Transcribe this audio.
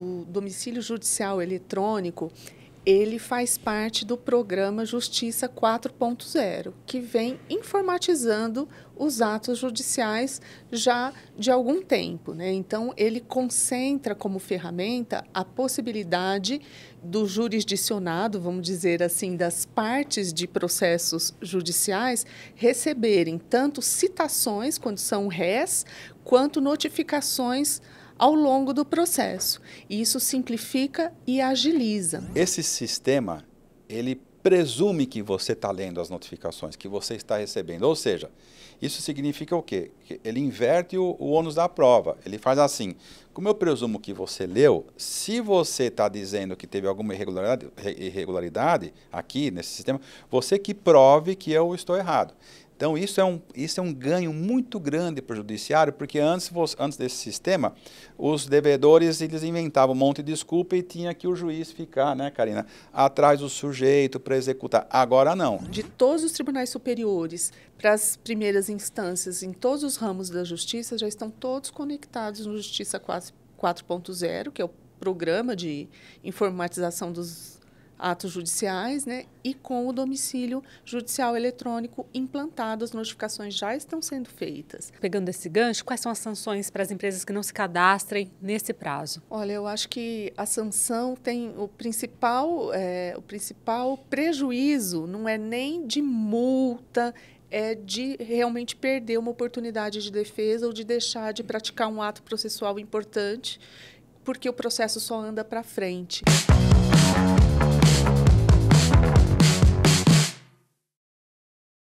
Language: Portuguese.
O domicílio judicial eletrônico, ele faz parte do programa Justiça 4.0, que vem informatizando os atos judiciais já de algum tempo. Né? Então, ele concentra como ferramenta a possibilidade do jurisdicionado, vamos dizer assim, das partes de processos judiciais receberem tanto citações, quando são réis, quanto notificações ao longo do processo. Isso simplifica e agiliza. Esse sistema, ele presume que você está lendo as notificações, que você está recebendo. Ou seja, isso significa o quê? Que ele inverte o, o ônus da prova. Ele faz assim: como eu presumo que você leu, se você está dizendo que teve alguma irregularidade, irregularidade aqui nesse sistema, você que prove que eu estou errado. Então, isso é um, isso é um ganho muito grande para o judiciário, porque antes, antes desse sistema, os devedores eles inventavam um monte de desculpa e tinha que o juiz ficar, né, Karina, atrás do sujeito para executar. Agora não. De todos os tribunais superiores para as primeiras instâncias, em todos os ramos da justiça, já estão todos conectados no Justiça 4.0, que é o programa de informatização dos atos judiciais, né? E com o domicílio judicial eletrônico implantado, as notificações já estão sendo feitas. Pegando esse gancho, quais são as sanções para as empresas que não se cadastrem nesse prazo? Olha, eu acho que a sanção tem o principal, é, o principal prejuízo não é nem de multa, é de realmente perder uma oportunidade de defesa ou de deixar de praticar um ato processual importante, porque o processo só anda para frente.